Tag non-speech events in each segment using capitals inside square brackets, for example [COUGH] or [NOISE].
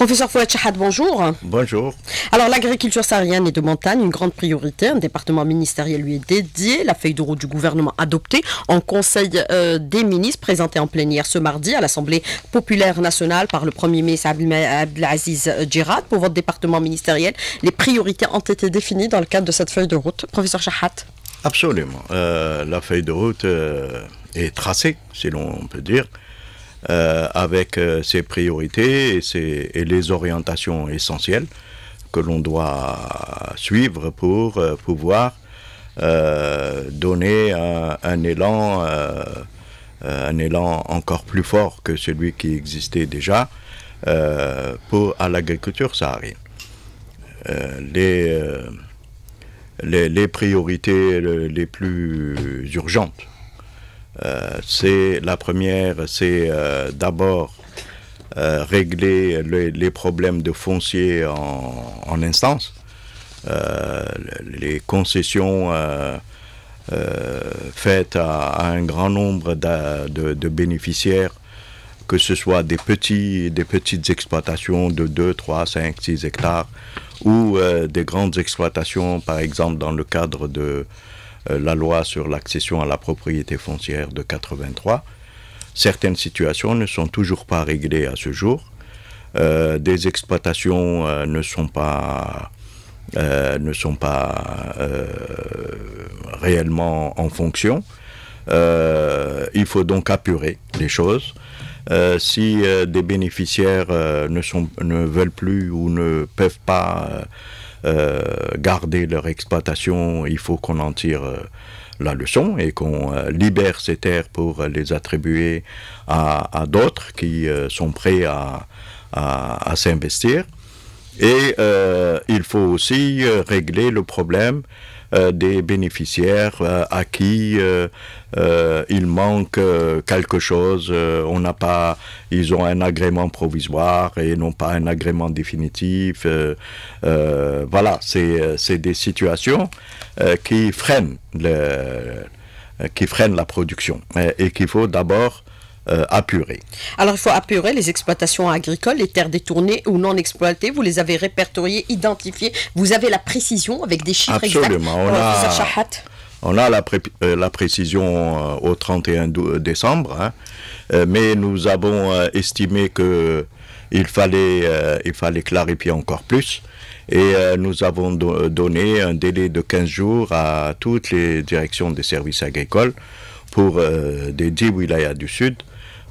Professeur Fouad Chahad, bonjour. Bonjour. Alors, l'agriculture saharienne et de montagne, une grande priorité. Un département ministériel lui est dédié. La feuille de route du gouvernement adoptée en Conseil euh, des ministres, présentée en plénière ce mardi à l'Assemblée populaire nationale par le Premier ministre Abdelaziz Djerad. Pour votre département ministériel, les priorités ont été définies dans le cadre de cette feuille de route. Professeur Chahat. Absolument. Euh, la feuille de route euh, est tracée, si l'on peut dire. Euh, avec euh, ses priorités et, les orientations essentielles que l'on doit suivre pour euh, pouvoir donner un, élan un élan encore plus fort que celui qui existait déjà à l'agriculture saharienne les priorités les plus urgentes euh, c'est la première, c'est euh, d'abord euh, régler les, problèmes de foncier en, instance. les concessions faites à, un grand nombre de, bénéficiaires, que ce soit des, petits, des petites exploitations de 2, 3, 5, 6 hectares ou des grandes exploitations, par exemple dans le cadre de, euh, la loi sur l'accession à la propriété foncière de 83. Certaines situations ne sont toujours pas réglées à ce jour. Euh, des exploitations euh, ne sont pas ne sont pas réellement en fonction. il faut donc apurer les choses. si des bénéficiaires ne, sont, ne veulent plus ou ne peuvent pas euh, garder leur exploitation, il faut qu'on en tire euh, la leçon et qu'on euh, libère ces terres pour les attribuer à, d'autres qui sont prêts à s'investir. Et il faut aussi régler le problème euh, des bénéficiaires euh, à qui euh, il manque quelque chose. on n'a pas, ils ont un agrément provisoire et non pas un agrément définitif. voilà, c'est des situations qui freinent le, qui freinent la production et qu'il faut d'abord euh, Alors il faut apurer les exploitations agricoles, les terres détournées ou non exploitées. Vous les avez répertoriées, identifiées. Vous avez la précision avec des chiffres Absolument. On a la, euh, la précision euh, au 31 décembre, hein. mais nous avons estimé qu'il fallait, clarifier encore plus. Et nous avons donné un délai de 15 jours à toutes les directions des services agricoles pour des 10 wilayas du Sud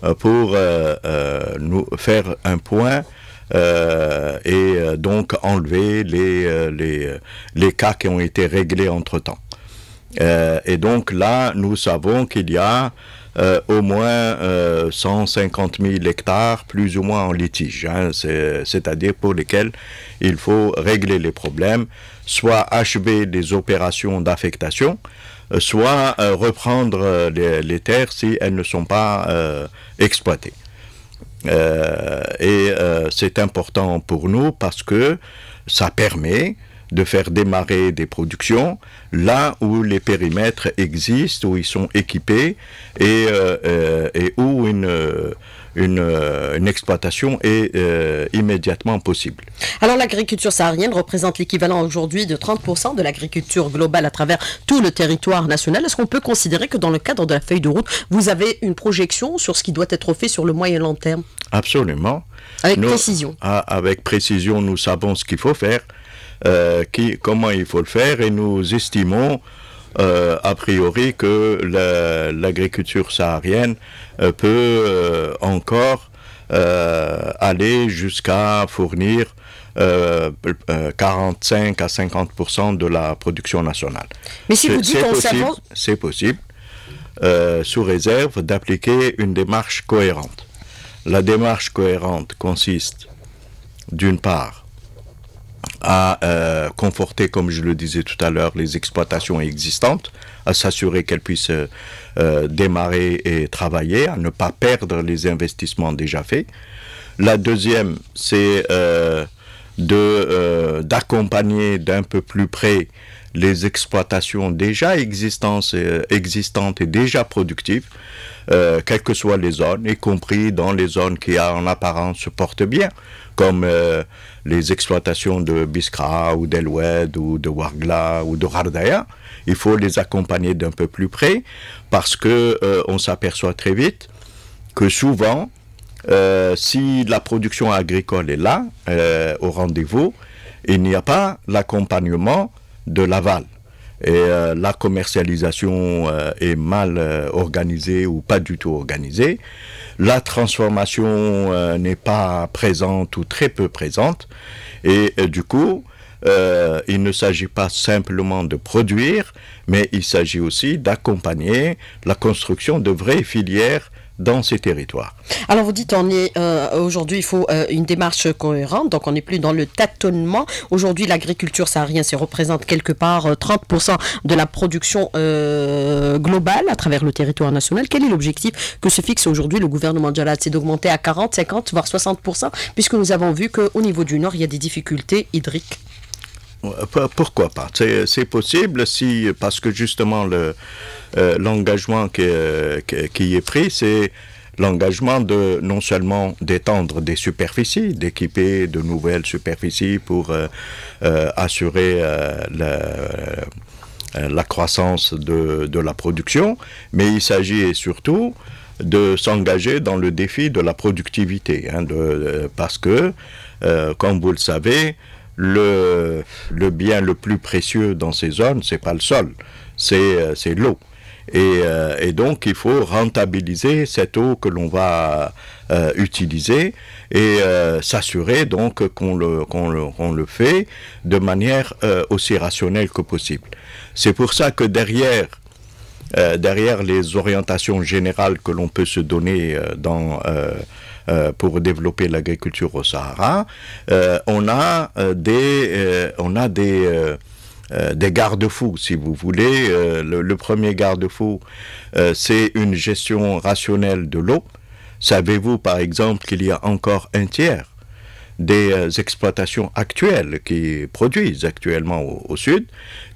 euh, pour euh, euh, nous faire un point et donc enlever les, les, les, cas qui ont été réglés entre-temps. et donc là, nous savons qu'il y a au moins 150 000 hectares, plus ou moins en litige, hein, c'est-à-dire pour lesquels il faut régler les problèmes, soit achever des opérations d'affectation, euh, soit euh, reprendre euh, les, terres si elles ne sont pas exploitées. et c'est important pour nous parce que ça permet de faire démarrer des productions là où les périmètres existent, où ils sont équipés et où une euh, une, exploitation est euh, immédiatement possible. Alors l'agriculture saharienne représente l'équivalent aujourd'hui de 30% de l'agriculture globale à travers tout le territoire national. Est-ce qu'on peut considérer que dans le cadre de la feuille de route, vous avez une projection sur ce qui doit être fait sur le moyen et long terme Absolument. Avec précision. Ah, avec précision, nous savons ce qu'il faut faire, euh, qui, comment il faut le faire et nous estimons euh, a priori que l'agriculture saharienne euh, peut euh, encore aller jusqu'à fournir 45 à 50 de la production nationale. Mais si vous dites qu'on C'est possible, sous réserve d'appliquer une démarche cohérente. La démarche cohérente consiste, d'une part, à euh, conforter, comme je le disais tout à l'heure, les exploitations existantes, à s'assurer qu'elles puissent euh, démarrer et travailler, à ne pas perdre les investissements déjà faits. La deuxième, c'est euh, d'accompagner d'un peu plus près les exploitations déjà existantes, euh, existantes et déjà productives, euh, quelles que soient les zones, y compris dans les zones qui en apparence se portent bien, comme euh, les exploitations de Biskra ou d'Elwed ou de Wargla ou de Rardaya. Il faut les accompagner d'un peu plus près parce que on s'aperçoit très vite que souvent, si la production agricole est là, au rendez-vous, il n'y a pas l'accompagnement de l'aval. Et euh, la commercialisation euh, est mal euh, organisée ou pas du tout organisée. La transformation n'est pas présente ou très peu présente. Et du coup, il ne s'agit pas simplement de produire, mais il s'agit aussi d'accompagner la construction de vraies filières dans ces territoires. Alors vous dites, on est euh, aujourd'hui, il faut euh, une démarche cohérente, donc on n'est plus dans le tâtonnement. Aujourd'hui, l'agriculture rien, ça représente quelque part 30% euh, de la production globale à travers le territoire national. Quel est l'objectif que se fixe aujourd'hui le gouvernement de Jalad C'est d'augmenter à 40, 50, voire 60%, puisque nous avons vu qu'au niveau du Nord, il y a des difficultés hydriques. Euh, pourquoi pas C'est possible parce que justement, euh, l'engagement euh, qui, est pris, c'est l'engagement de non seulement d'étendre des superficies, d'équiper de nouvelles superficies pour assurer la, croissance de, la production, mais il s'agit surtout de s'engager dans le défi de la productivité, hein, parce que, comme vous le savez, le, le bien le plus précieux dans ces zones, c'est pas le sol, c'est euh, l'eau. Et, euh, et, donc, il faut rentabiliser cette eau que l'on va euh, utiliser et s'assurer donc qu'on le, qu'on le, le, fait de manière aussi rationnelle que possible. C'est pour ça que derrière, derrière les orientations générales que l'on peut se donner dans euh, pour développer l'agriculture au Sahara, euh, euh, on a des, on a des des garde-fous, si vous voulez. le, premier garde-fou, c'est une gestion rationnelle de l'eau. Savez-vous, par exemple, qu'il y a encore un tiers des exploitations actuelles qui produisent actuellement au sud,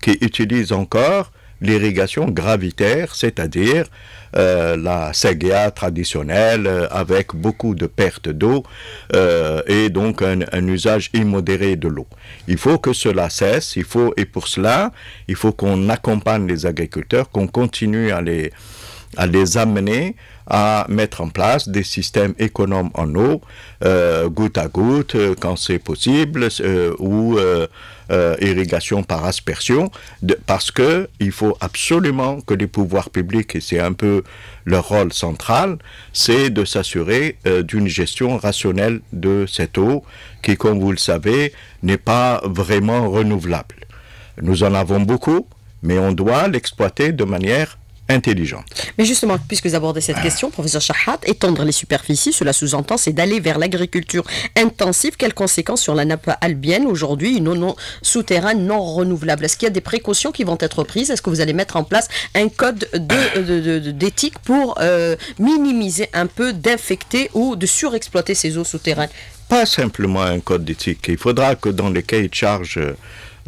qui utilisent encore l'irrigation gravitaire, c'est-à-dire euh, la séguia traditionnelle euh, avec beaucoup de pertes d'eau euh, et donc un, usage immodéré de l'eau. Il faut que cela cesse, il faut, et pour cela, il faut qu'on accompagne les agriculteurs, qu'on continue à les, à les amener à mettre en place des systèmes économes en eau, euh, goutte à goutte, euh, quand c'est possible, euh, ou irrigation par aspersion, parce que il faut absolument que les pouvoirs publics, et c'est un peu leur rôle central, c'est de s'assurer d'une gestion rationnelle de cette eau, qui, comme vous le savez, n'est pas vraiment renouvelable. Nous en avons beaucoup, mais on doit l'exploiter de manière mais justement, puisque vous abordez cette ah. question, professeur Shahat, étendre les superficies, cela sous-entend, c'est d'aller vers l'agriculture intensive. Quelles conséquences sur la nappe albienne aujourd'hui, une eau souterraine non renouvelable Est-ce qu'il y a des précautions qui vont être prises Est-ce que vous allez mettre en place un code d'éthique pour euh, minimiser un peu, d'infecter ou de surexploiter ces eaux souterraines Pas simplement un code d'éthique. Il faudra que dans les cahiers de charge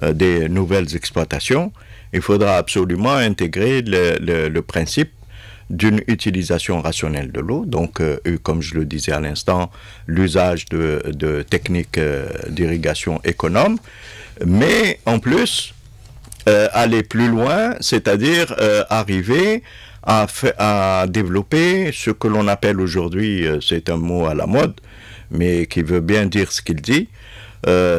euh, des nouvelles exploitations, il faudra absolument intégrer le, principe d'une utilisation rationnelle de l'eau. Donc, euh, comme je le disais à l'instant, l'usage de, techniques euh, d'irrigation économes. mais en plus, euh, aller plus loin, c'est-à-dire arriver à, à, développer ce que l'on appelle aujourd'hui, c'est un mot à la mode, mais qui veut bien dire ce qu'il dit,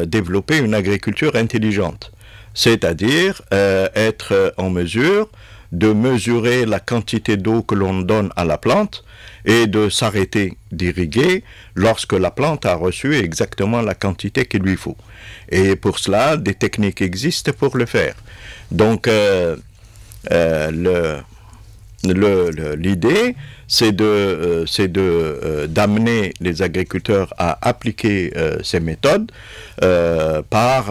développer une agriculture intelligente c'est-à-dire euh, être en mesure de mesurer la quantité d'eau que l'on donne à la plante et de s'arrêter d'irriguer lorsque la plante a reçu exactement la quantité qu'il lui faut. Et pour cela, des techniques existent pour le faire. Donc, euh, euh, l'idée, c'est de euh, de euh, d'amener les agriculteurs à appliquer euh, ces méthodes par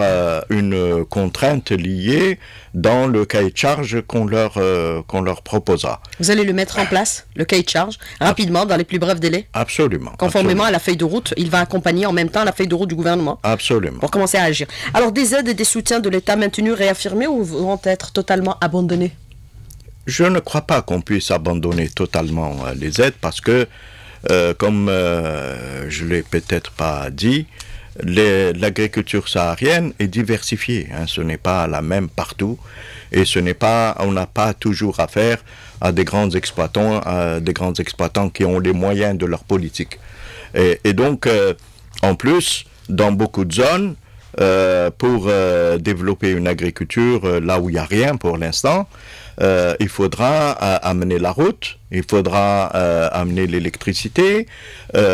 une contrainte liée dans le cahier de charge qu'on leur qu'on leur proposera. Vous allez le mettre en place, le cahier de charge, ah. rapidement, dans les plus brefs délais Absolument. Conformément à la feuille de route, il va accompagner en même temps la feuille de route du gouvernement Absolument. Pour commencer à agir. Alors, des aides et des soutiens de l'État maintenus, réaffirmés ou vont être totalement abandonnés je ne crois pas qu'on puisse abandonner totalement euh, les aides parce que, euh, comme euh, je ne l'ai peut-être pas dit, l'agriculture saharienne est diversifiée. Hein. ce n'est pas la même partout et ce n'est pas, on n'a pas toujours affaire à des grands exploitants, des grands exploitants qui ont les moyens de leur politique. Et, donc, en plus, dans beaucoup de zones, pour développer une agriculture là où il n'y a rien pour l'instant, euh, il faudra euh, amener la route, il faudra euh, amener l'électricité.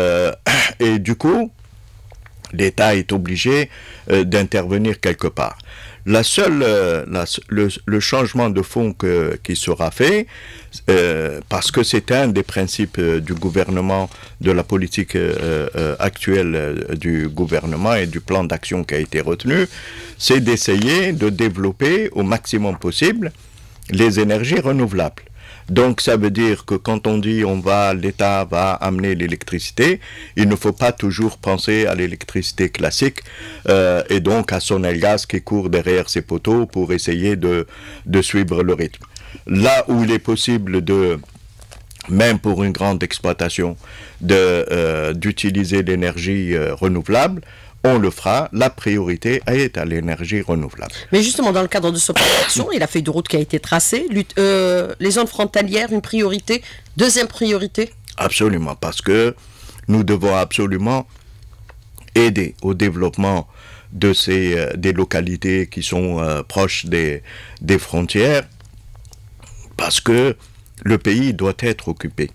[CLEARS THROAT] et du coup, l'État est obligé d'intervenir quelque part. La seule, le, changement de fond qui sera fait, parce que c'est un des principes du gouvernement, de la politique actuelle du gouvernement et du plan d'action qui a été retenu, c'est d'essayer de développer au maximum possible les énergies renouvelables. Donc ça veut dire que quand on dit on va, l'État va amener l'électricité, il ne faut pas toujours penser à l'électricité classique euh, et donc à son Sonelgas qui court derrière ses poteaux pour essayer de, suivre le rythme. Là où il est possible même pour une grande exploitation, euh, d'utiliser l'énergie euh, renouvelable, on le fera. La priorité est à l'énergie renouvelable. Mais justement, dans le cadre de cette opération et la feuille de route qui a été tracée, euh, les zones frontalières, une priorité, deuxième priorité Absolument, parce que nous devons absolument aider au développement de ces euh, des localités qui sont euh, proches des, des frontières, parce que le pays doit être occupé.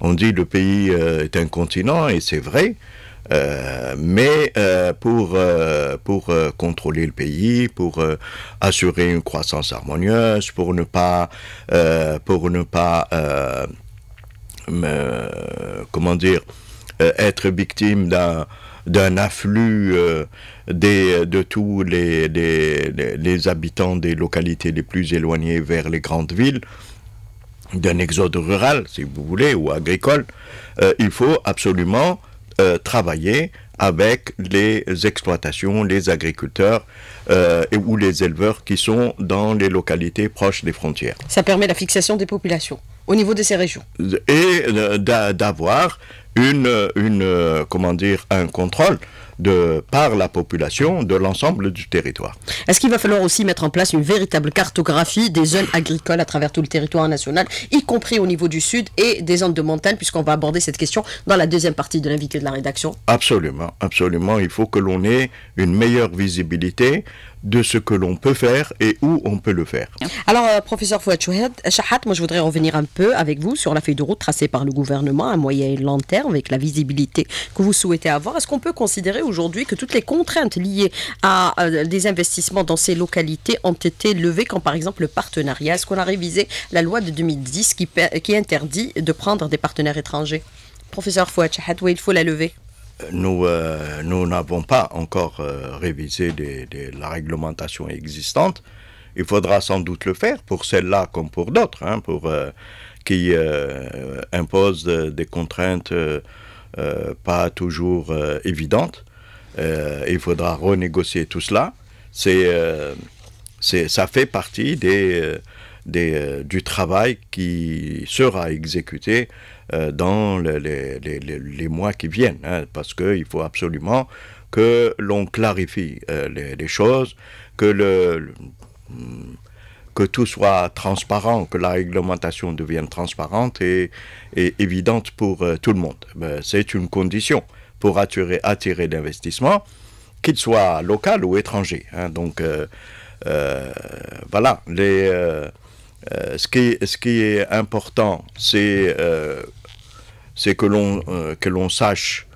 On dit le pays est un continent, et c'est vrai, euh, mais euh, pour, euh, pour contrôler le pays, pour assurer une croissance harmonieuse, pour ne pas, pour ne pas comment dire, être victime d'un d'un afflux des, de tous les, les, les, habitants des localités les plus éloignées vers les grandes villes, d'un exode rural, si vous voulez, ou agricole, il faut absolument euh, travailler avec les exploitations, les agriculteurs euh, et, ou les éleveurs qui sont dans les localités proches des frontières. Ça permet la fixation des populations au niveau de ces régions. Et euh, d'avoir une, une, comment dire, un contrôle par la population de l'ensemble du territoire. Est-ce qu'il va falloir aussi mettre en place une véritable cartographie des zones agricoles à travers tout le territoire national, y compris au niveau du sud et des zones de montagne, puisqu'on va aborder cette question dans la deuxième partie de l'invité de la rédaction Absolument, absolument. Il faut que l'on ait une meilleure visibilité de ce que l'on peut faire et où on peut le faire. Alors, euh, professeur Fouad Chahat, moi je voudrais revenir un peu avec vous sur la feuille de route tracée par le gouvernement à moyen et long terme avec la visibilité que vous souhaitez avoir. Est-ce qu'on peut considérer aujourd'hui que toutes les contraintes liées à euh, des investissements dans ces localités ont été levées, quand, par exemple le partenariat Est-ce qu'on a révisé la loi de 2010 qui, qui interdit de prendre des partenaires étrangers Professeur Fouad Chahat, oui, il faut la lever nous euh, nous n'avons pas encore euh, révisé la réglementation existante. Il faudra sans doute le faire pour celle-là comme pour d'autres, hein, pour euh, qui imposent des contraintes pas toujours évidentes. il faudra renégocier tout cela. C'est ça fait partie des euh, du travail qui sera exécuté euh, dans les, les, les, mois qui viennent, hein, parce qu'il faut absolument que l'on clarifie euh, les, choses, que le, hmm, que tout soit transparent, que la réglementation devienne transparente et, et évidente pour tout le monde. Ben, c'est une condition pour attirer, attirer l'investissement, qu'il soit local ou étranger. Hein. Donc, voilà, les, euh, ce, qui est, important, c'est euh, euh, que l'on sache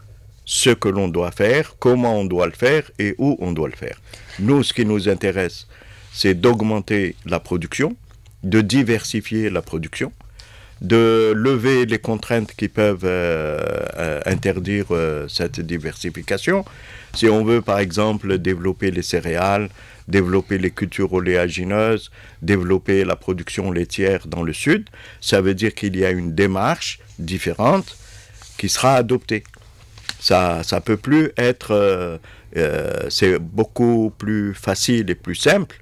ce que l'on doit faire, comment on doit le faire et où on doit le faire. Nous, ce qui nous intéresse, c'est d'augmenter la production, de diversifier la production, de lever les contraintes qui peuvent interdire cette diversification. Si on veut, par exemple, développer les céréales, développer les cultures oléagineuses, développer la production laitière dans le sud, ça veut dire qu'il y a une démarche différente qui sera adoptée. Ça ne peut plus être... Euh, euh, c'est beaucoup plus facile et plus simple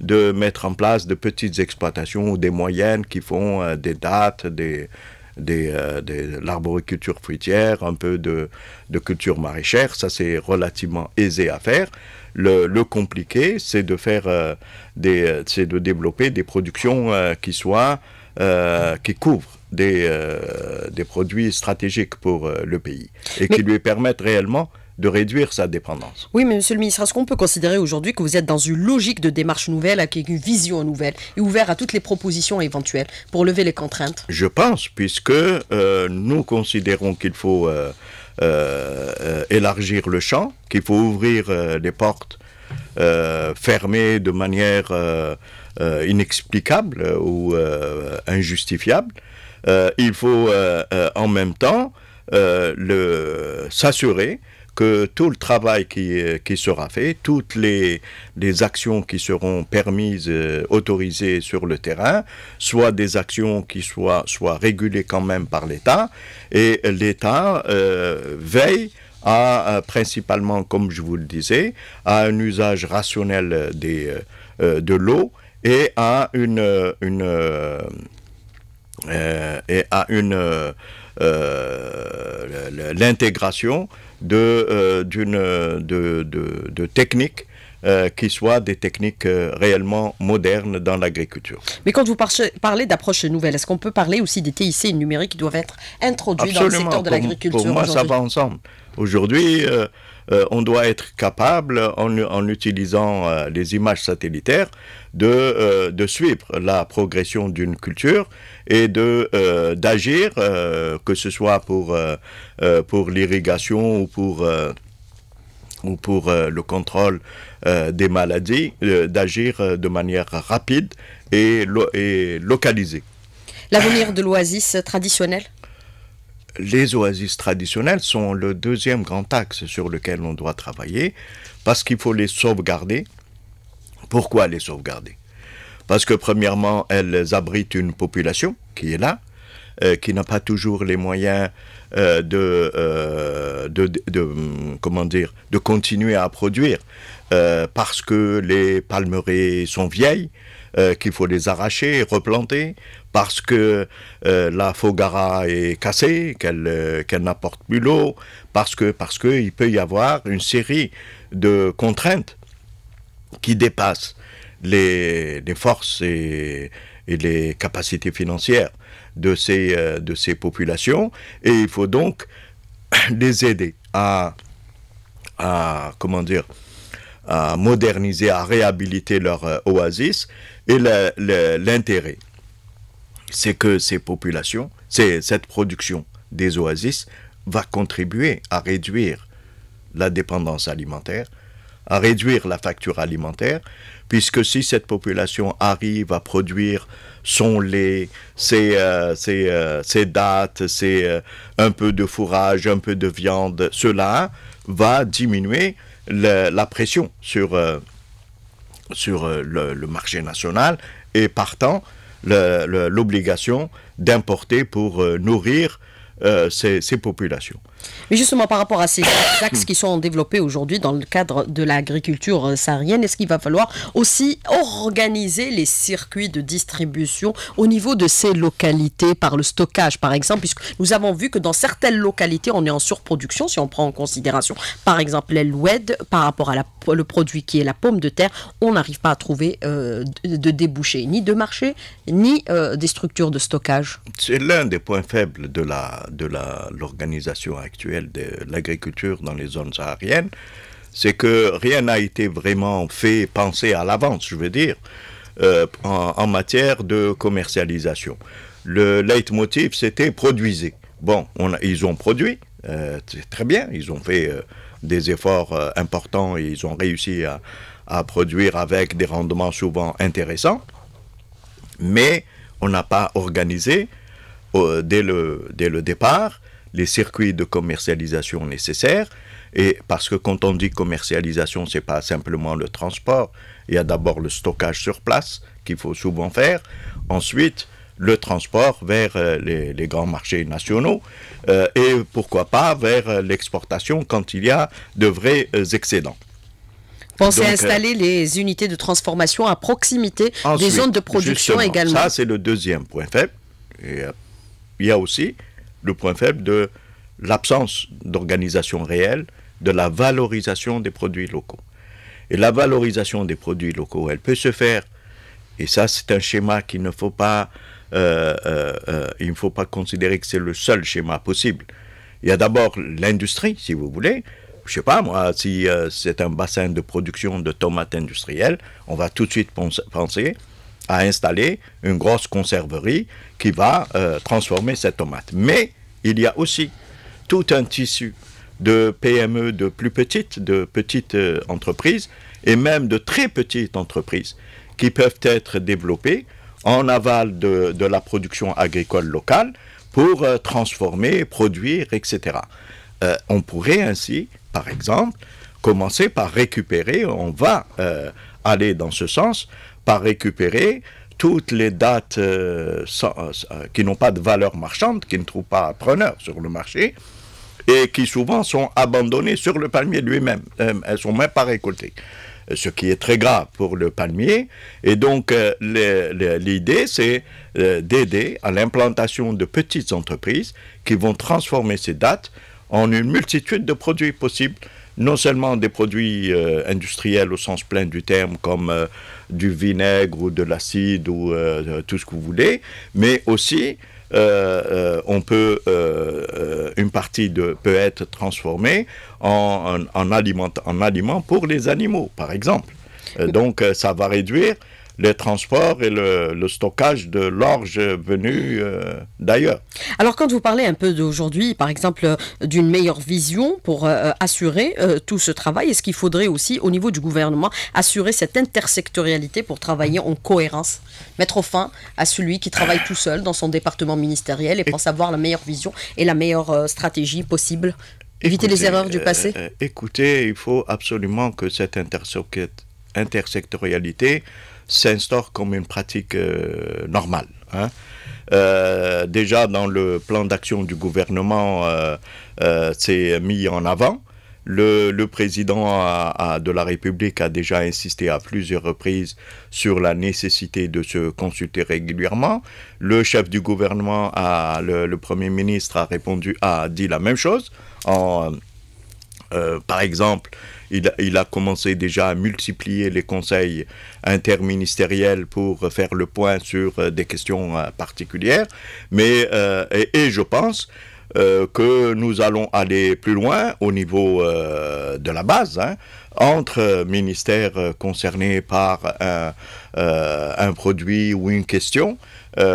de mettre en place de petites exploitations ou des moyennes qui font euh, des dates, des, de l'arboriculture fruitière, un peu de, de culture maraîchère. Ça, c'est relativement aisé à faire. Le, compliqué, c'est de faire euh, des, euh, de développer des productions euh, qui soient qui couvrent des, des produits stratégiques pour le pays et qui lui permettent réellement de réduire sa dépendance. Oui, mais monsieur le ministre, est-ce qu'on peut considérer aujourd'hui que vous êtes dans une logique de démarche nouvelle, avec une vision nouvelle, et ouvert à toutes les propositions éventuelles pour lever les contraintes Je pense, puisque nous considérons qu'il faut... Euh, euh, élargir le champ, qu'il faut ouvrir euh, des portes fermées de manière inexplicable ou injustifiable. il faut en même temps s'assurer que tout le travail qui, qui sera fait, toutes les, les actions qui seront permises, euh, autorisées sur le terrain, soient des actions qui soient, soient régulées quand même par l'État, et l'État euh, veille à, euh, principalement, comme je vous le disais, à un usage rationnel des, de l'eau et à une... une et à une l'intégration euh, euh, de, de, de, de, techniques euh, qui soient des techniques euh, réellement modernes dans l'agriculture. Mais quand vous parlez d'approches nouvelles, est-ce qu'on peut parler aussi des TIC numériques qui doivent être introduits dans le secteur de l'agriculture Pour moi, ça va ensemble. Aujourd'hui, euh, on doit être capable, en, utilisant les images satellitaires, de, de suivre la progression d'une culture et de d'agir, que ce soit pour, pour l'irrigation ou pour ou pour euh, le contrôle euh, des maladies, euh, d'agir de manière rapide et, localisée. L'avenir de l'oasis traditionnelle. les oasis traditionnelles sont le deuxième grand axe sur lequel on doit travailler parce qu'il faut les sauvegarder. Pourquoi les sauvegarder Parce que premièrement, elles abritent une population qui est là, qui n'a pas toujours les moyens euh, de, euh, hum, comment dire, de continuer à produire euh, parce que les palmeraies sont vieilles, qu'il faut les arracher, et replanter, parce que la fogara est cassée, qu'elle n'apporte plus l'eau, parce que parce peut y avoir une série de contraintes qui dépassent les, forces et les capacités financières de ces, euh, de ces populations et il faut donc [LAUGHS] les aider à, comment dire, à moderniser, à réhabiliter leur euh, oasis. Et l'intérêt, c'est que ces populations, cette production des oasis va contribuer à réduire la dépendance alimentaire, à réduire la facture alimentaire, puisque si cette population arrive à produire sont les ces, euh, euh, dates, c'est euh, un peu de fourrage, un peu de viande, cela va diminuer la pression sur, le, marché national et partant l'obligation d'importer pour nourrir ces populations. Mais justement, par rapport à ces [COUGHS] axes qui sont développés aujourd'hui dans le cadre de l'agriculture euh, saharienne, est-ce qu'il va falloir aussi organiser les circuits de distribution au niveau de ces localités par le stockage, par exemple, puisque nous avons vu que dans certaines localités, on est en surproduction, si on prend en considération, par exemple, l'Oued, par rapport à la, le produit qui est la pomme de terre, on n'arrive pas à trouver euh, de, débouchés, ni de marché, ni euh, des structures de stockage. C'est l'un des points faibles de l'organisation la, de la, actuelle actuelle de l'agriculture dans les zones sahariennes, c'est que rien n'a été vraiment fait, pensé à l'avance, je veux dire, euh, en, matière de commercialisation. Le leitmotiv, c'était produisez. Bon, ils ont produit, euh, c'est très bien, ils ont fait euh, des efforts importants et ils ont réussi à, à, produire avec des rendements souvent intéressants, mais on n'a pas organisé dès, le, dès le départ les circuits de commercialisation nécessaires. Et parce que quand on dit commercialisation, c'est pas simplement le transport. Il y a d'abord le stockage sur place qu'il faut souvent faire. Ensuite, le transport vers euh, les, grands marchés nationaux euh, et pourquoi pas vers euh, l'exportation quand il y a de vrais excédents. Pensez à installer les unités de transformation à proximité des zones de production également. Ça, c'est le deuxième point faible. Et, il y a aussi le point faible de l'absence d'organisation réelle de la valorisation des produits locaux. Et la valorisation des produits locaux, elle peut se faire, et ça c'est un schéma qu'il ne faut pas, euh, euh, euh, il faut pas considérer que c'est le seul schéma possible. Il y a d'abord l'industrie, si vous voulez. Je sais pas, moi, si c'est un bassin de production de tomates industrielles, on va tout de suite penser à installer une grosse conserverie qui va euh, transformer cette tomate. Mais il y a aussi tout un tissu de PME de plus petites, de petites euh, entreprises et même de très petites entreprises qui peuvent être développées en aval de, la production agricole locale pour euh, transformer, produire, etc. on pourrait ainsi, par exemple, commencer par récupérer, on va aller dans ce sens, par récupérer toutes les dates euh, euh, qui n'ont pas de valeur marchande, qui ne trouvent pas preneur sur le marché, et qui souvent sont abandonnées sur le palmier lui-même. Elles euh, elles sont même pas récoltées. Ce qui est très grave pour le palmier. Et donc, l'idée, c'est d'aider à l'implantation de petites entreprises qui vont transformer ces dates en une multitude de produits possibles non seulement des produits euh, industriels au sens plein du terme, comme euh, du vinaigre ou de l'acide ou euh, tout ce que vous voulez, mais aussi on peut, une partie de, peut être transformée en, en, aliment, en aliments pour les animaux, par exemple. donc ça va réduire les transports et le, stockage de l'orge venu euh, d'ailleurs. Alors quand vous parlez un peu d'aujourd'hui, par exemple, euh, d'une meilleure vision pour euh, assurer tout ce travail, est-ce qu'il faudrait aussi au niveau du gouvernement assurer cette intersectorialité pour travailler en cohérence, mettre fin à celui qui travaille tout seul dans son département ministériel et pense avoir la meilleure vision et la meilleure stratégie possible Éviter les erreurs du passé Écoutez, il faut absolument que cette intersectorialité s'instaure comme une pratique euh, normale. Hein. Euh, déjà dans le plan d'action du gouvernement, euh, c'est mis en avant. Le, président de la République a déjà insisté à plusieurs reprises sur la nécessité de se consulter régulièrement. Le chef du gouvernement, a, le, Premier ministre, a répondu, a dit la même chose. par exemple, il, a commencé déjà à multiplier les conseils interministériels pour faire le point sur euh, des questions euh, particulières. Mais, euh, et, je pense que nous allons aller plus loin au niveau de la base, hein, entre ministères concernés par un, produit ou une question,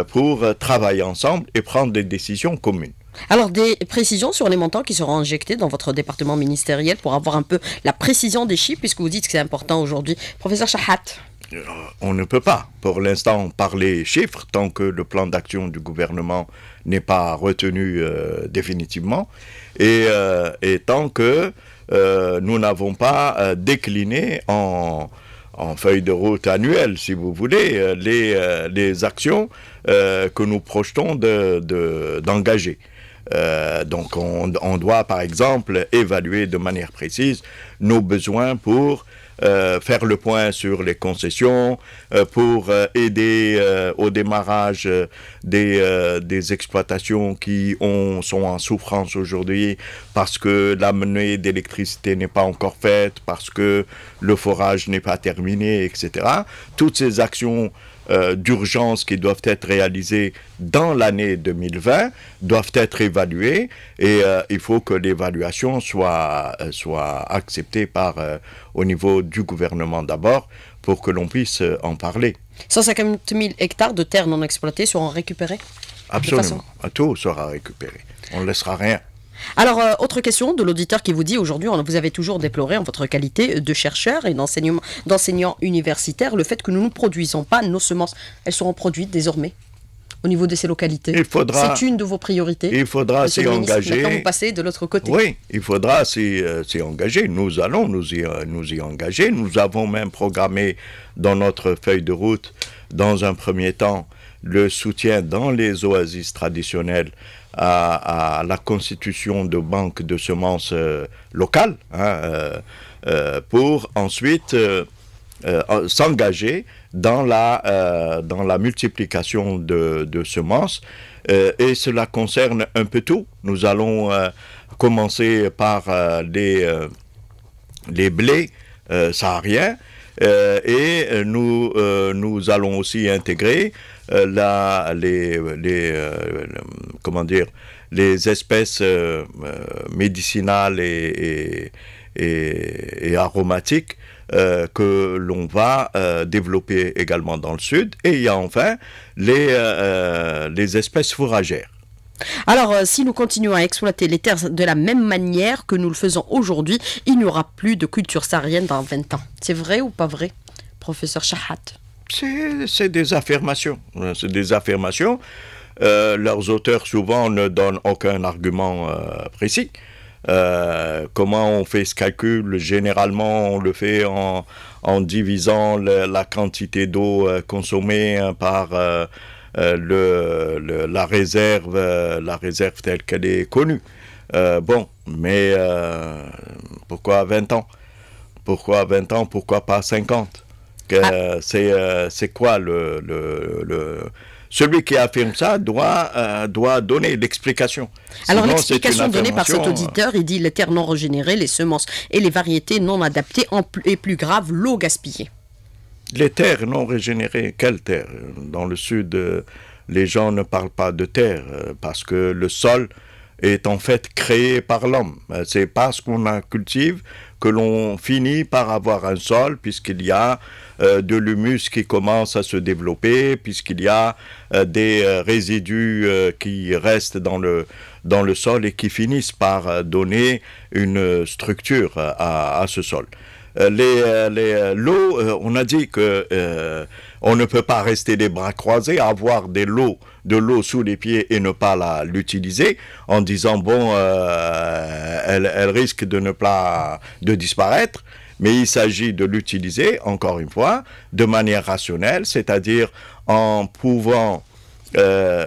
pour travailler ensemble et prendre des décisions communes. Alors, des précisions sur les montants qui seront injectés dans votre département ministériel pour avoir un peu la précision des chiffres, puisque vous dites que c'est important aujourd'hui. Professeur Chahat euh, on ne peut pas, pour l'instant, parler chiffres tant que le plan d'action du gouvernement n'est pas retenu euh, définitivement euh, et, tant que nous n'avons pas décliné en, feuille de route annuelle, si vous voulez, les, actions que nous projetons d'engager. Euh, donc on, doit par exemple évaluer de manière précise nos besoins pour euh, faire le point sur les concessions, euh, pour aider au démarrage des, exploitations qui sont en souffrance aujourd'hui parce que monnaie d'électricité n'est pas encore faite, parce que le forage n'est pas terminé, etc. Toutes ces actions euh, d'urgence qui doivent être réalisées dans l'année 2020 doivent être évaluées et euh, il faut que l'évaluation soit, euh, soit acceptée par, au niveau du gouvernement d'abord pour que l'on puisse en parler. 150 000 hectares de terres non exploitées seront récupérés Absolument. Tout sera récupéré. On ne laissera rien. Alors, euh, autre question de l'auditeur qui vous dit aujourd'hui, vous avez toujours déploré en votre qualité de chercheur et d'enseignant universitaire le fait que nous ne produisons pas nos semences. Elles seront produites désormais au niveau de ces localités. Il C'est une de vos priorités. Il faudra s'y engager. vous passez de l'autre côté. Oui, il faudra s'y euh, engager. Nous allons nous euh, nous y engager. Nous avons même programmé dans notre feuille de route, dans un premier temps, le soutien dans les oasis traditionnelles à, la constitution de banques de semences euh, locales hein, euh, euh, pour ensuite s'engager dans la dans la multiplication de, semences et cela concerne un peu tout. Nous allons commencer par les les blés sahariens. et nous allons aussi intégrer euh, la, les, les euh, comment dire, les espèces euh, médicinales et, et, aromatiques que l'on va développer également dans le sud. Et il y a enfin les, les espèces fourragères. Alors, si nous continuons à exploiter les terres de la même manière que nous le faisons aujourd'hui, il n'y aura plus de culture saharienne dans 20 ans. C'est vrai ou pas vrai, professeur Chahat c'est des affirmations. Euh, c'est des affirmations. Euh, leurs auteurs souvent ne donnent aucun argument euh, précis. comment on fait ce calcul Généralement, on le fait en, divisant la quantité d'eau consommée hein, par la réserve, la réserve telle qu'elle est connue. bon, mais pourquoi 20 ans Pourquoi 20 ans Pourquoi pas 50 ah. C'est euh, C'est quoi le, le, celui qui affirme ça doit, euh, doit donner l'explication. Alors l'explication donnée par cet auditeur, il dit les terres non régénérées, les semences et les variétés non adaptées en et plus grave, l'eau gaspillée. Les terres non régénérées, quelles terres Dans le sud, euh, les gens ne parlent pas de terre parce que le sol est en fait créé par l'homme. C'est parce qu'on la cultive que l'on finit par avoir un sol puisqu'il y a euh, de l'humus qui commence à se développer puisqu'il y a euh, des euh, résidus qui restent dans le, sol et qui finissent par donner une structure à, ce sol. Les, les, l'eau, on a dit que on ne peut pas rester les bras croisés, avoir des lots, de l'eau sous les pieds et ne pas l'utiliser, en disant bon, elle, elle, risque de ne pas de disparaître mais il s'agit de l'utiliser, encore une fois, de manière rationnelle, c'est-à-dire en pouvant, euh,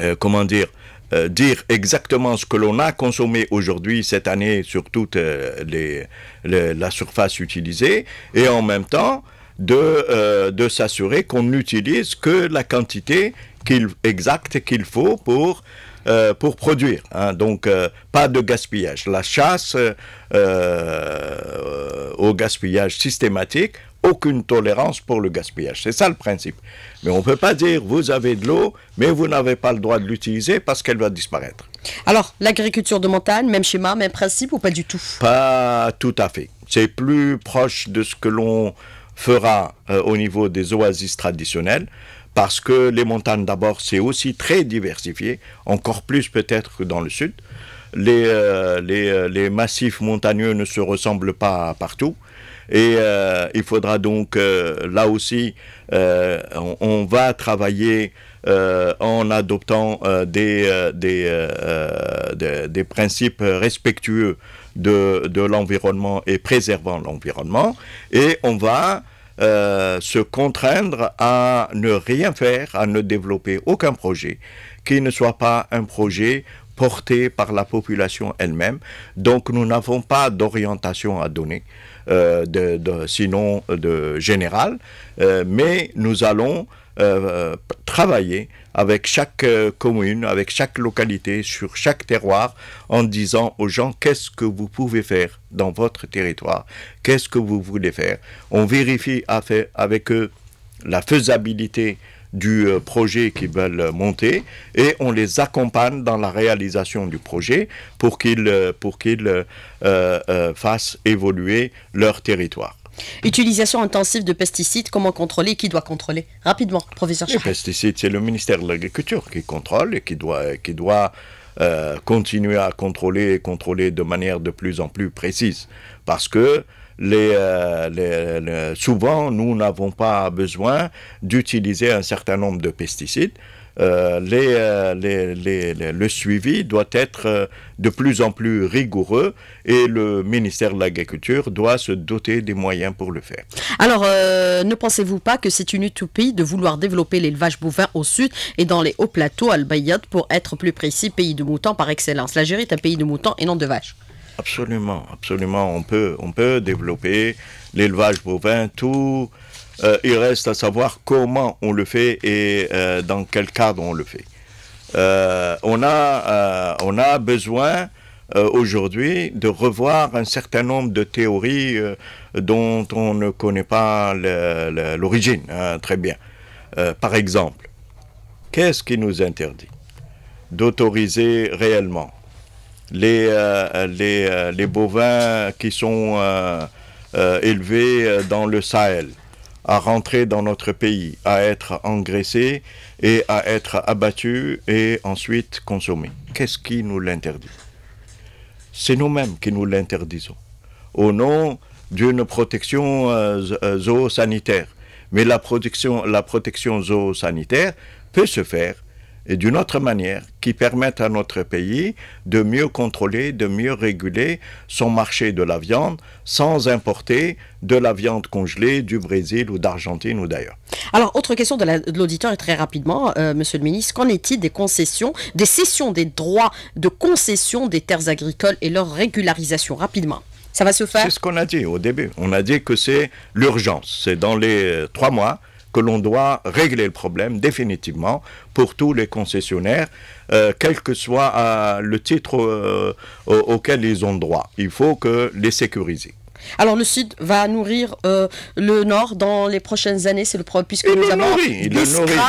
euh, comment dire, euh, dire exactement ce que l'on a consommé aujourd'hui, cette année, sur toute la surface utilisée, et en même temps, de, s'assurer qu'on n'utilise que la quantité exacte qu'il faut pour euh, pour produire. Hein. donc, euh, pas de gaspillage. La chasse euh, au gaspillage systématique, aucune tolérance pour le gaspillage. C'est ça le principe. Mais on ne peut pas dire, vous avez de l'eau, mais vous n'avez pas le droit de l'utiliser parce qu'elle va disparaître. Alors, l'agriculture de montagne, même schéma, même principe ou pas du tout Pas tout à fait. C'est plus proche de ce que l'on fera au niveau des oasis traditionnelles parce que les montagnes d'abord, c'est aussi très diversifié, encore plus peut-être que dans le sud. Euh, euh, les, massifs montagneux ne se ressemblent pas partout. Et euh, il faudra donc, là aussi, on, va travailler en adoptant des, des, principes respectueux de, de l'environnement et préservant l'environnement. Et on va euh, se contraindre à ne rien faire, à ne développer aucun projet qui ne soit pas un projet porté par la population elle-même. Donc nous n'avons pas d'orientation à donner, euh, sinon de général, euh, mais nous allons euh, euh, travailler avec chaque euh, commune, avec chaque localité, sur chaque terroir, en disant aux gens qu'est-ce que vous pouvez faire dans votre territoire, qu'est-ce que vous voulez faire. On vérifie avec eux la faisabilité du projet qu'ils veulent monter et on les accompagne dans la réalisation du projet pour qu'ils fassent évoluer leur territoire. Utilisation intensive de pesticides, comment contrôler Qui doit contrôler Rapidement, professeur Les pesticides, c'est le ministère de l'Agriculture qui contrôle et qui doit, qui doit euh, continuer à contrôler et contrôler de manière de plus en plus précise. Parce que euh, souvent, nous n'avons pas besoin d'utiliser un certain nombre de pesticides euh, euh, le suivi doit être euh, de plus en plus rigoureux et le ministère de l'Agriculture doit se doter des moyens pour le faire. Alors, ne pensez-vous pas que c'est une utopie de vouloir développer l'élevage bovin au sud et dans les hauts plateaux, al pour être plus précis, pays de moutons par excellence L'Algérie est un pays de moutons et non de vaches. Absolument, absolument. On peut, on peut développer l'élevage bovin, tout, euh, il reste à savoir comment on le fait et euh, dans quel cadre on le fait. Euh, on, a, besoin aujourd'hui de revoir un certain nombre de théories dont on ne connaît pas l'origine hein, très bien. par exemple, qu'est-ce qui nous interdit d'autoriser réellement les, bovins qui sont élevés dans le Sahel à rentrer dans notre pays, à être engraissé et à être abattu et ensuite consommé. Qu'est-ce qui nous l'interdit C'est nous-mêmes qui nous l'interdisons, au nom d'une protection euh, euh, zoosanitaire. Mais la la protection zoosanitaire peut se faire et d'une autre manière qui permettent à notre pays de mieux contrôler, de mieux réguler son marché de la viande sans importer de la viande congelée du Brésil ou d'Argentine ou d'ailleurs. Alors, autre question de l'auditeur et très rapidement, euh, Monsieur le ministre, qu'en est-il des concessions, des cessions des droits de concession des terres agricoles et leur régularisation rapidement Ça va se faire C'est ce qu'on a dit au début. On a dit que c'est l'urgence. C'est dans les euh, trois mois que l'on doit régler le problème définitivement pour tous les concessionnaires, euh, quel que soit euh, le titre euh, auquel ils ont droit. Il faut que les sécuriser. Alors le Sud va nourrir le Nord dans les prochaines années, c'est le puisque nous avons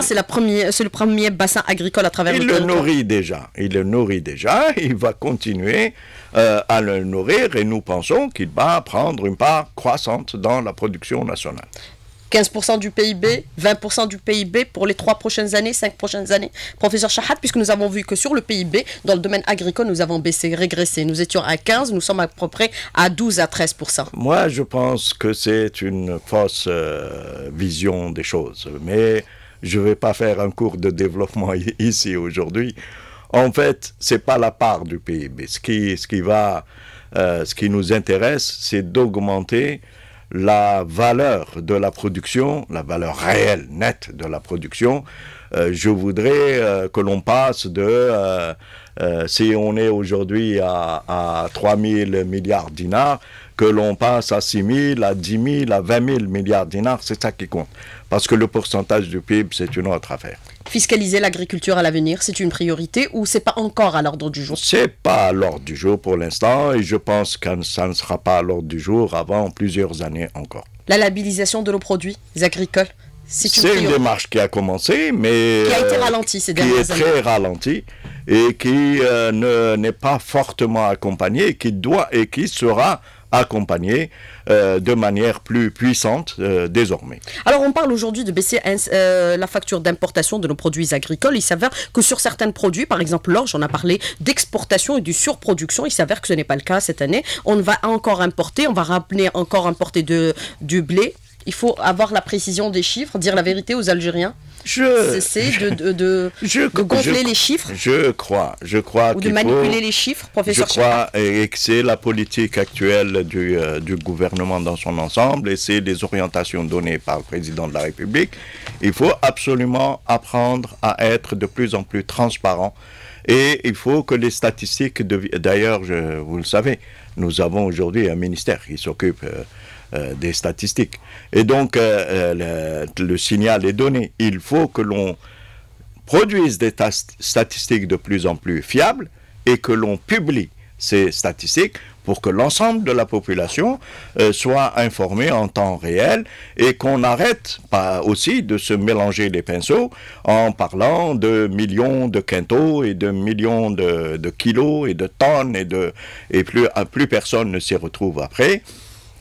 c'est la première, c'est le premier bassin agricole à travers il le, nourrit déjà, il le nourrit déjà, il va continuer à le nourrir et nous pensons qu'il va prendre une part croissante dans la production nationale. 15% du PIB, 20% du PIB pour les trois prochaines années, cinq prochaines années. Professeur Chahat, puisque nous avons vu que sur le PIB, dans le domaine agricole, nous avons baissé, régressé. Nous étions à 15, nous sommes à peu près à 12 à 13%. Moi, je pense que c'est une fausse euh, vision des choses. Mais je ne vais pas faire un cours de développement ici aujourd'hui. En fait, ce n'est pas la part du PIB. Ce qui, ce qui, va, euh, ce qui nous intéresse, c'est d'augmenter la valeur de la production, la valeur réelle, nette de la production, euh, je voudrais euh, que l'on passe de, euh, si on est aujourd'hui à, 3 000 milliards dinars, que l'on passe à 6 000, à 10 000, à 20 000 milliards dinars, c'est ça qui compte parce que le pourcentage du PIB, c'est une autre affaire. Fiscaliser l'agriculture à l'avenir, c'est une priorité ou c'est pas encore à l'ordre du jour C'est pas à l'ordre du jour pour l'instant et je pense que ça ne sera pas à l'ordre du jour avant plusieurs années encore. La labellisation de nos produits agricoles, c'est une, démarche qui a commencé, mais qui a été euh, ralentie ces dernières qui est très ralentie et qui euh, n'est pas fortement accompagnée, qui doit et qui sera accompagner euh, de manière plus puissante euh, désormais. Alors on parle aujourd'hui de baisser euh, la facture d'importation de nos produits agricoles. Il s'avère que sur certains produits, par exemple l'orge, on a parlé d'exportation et du surproduction. Il s'avère que ce n'est pas le cas cette année. On va encore importer, on va rappeler encore importer de, du blé. Il faut avoir la précision des chiffres, dire la vérité aux Algériens je de, de, les chiffres Je crois, je crois Ou de manipuler les chiffres, professeur Je crois et que c'est la politique actuelle du, euh, gouvernement dans son ensemble et c'est les orientations données par le président de la République. Il faut absolument apprendre à être de plus en plus transparent et il faut que les statistiques, d'ailleurs, vous le savez, nous avons aujourd'hui un ministère qui s'occupe... Euh, euh, des statistiques. Et donc, euh, euh, le, signal est donné. Il faut que l'on produise des statistiques de plus en plus fiables et que l'on publie ces statistiques pour que l'ensemble de la population soit informée en temps réel et qu'on arrête pas aussi de se mélanger les pinceaux en parlant de millions de quintaux et de millions de, kilos et de tonnes et de et plus personne ne s'y retrouve après.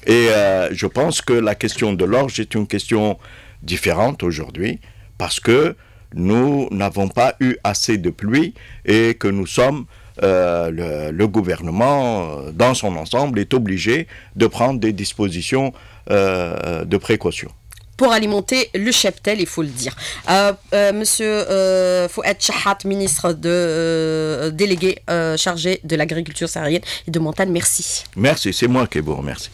Et euh, je pense que la question de l'orge est une question différente aujourd'hui parce que nous n'avons pas eu assez de pluie et que nous sommes, euh, le, gouvernement euh, dans son ensemble est obligé de prendre des dispositions de précaution pour alimenter le cheptel, il faut le dire. monsieur Fouet Fouad Chahat, ministre délégué chargé de l'agriculture saharienne et de montagne, merci. Merci, c'est moi qui vous remercie.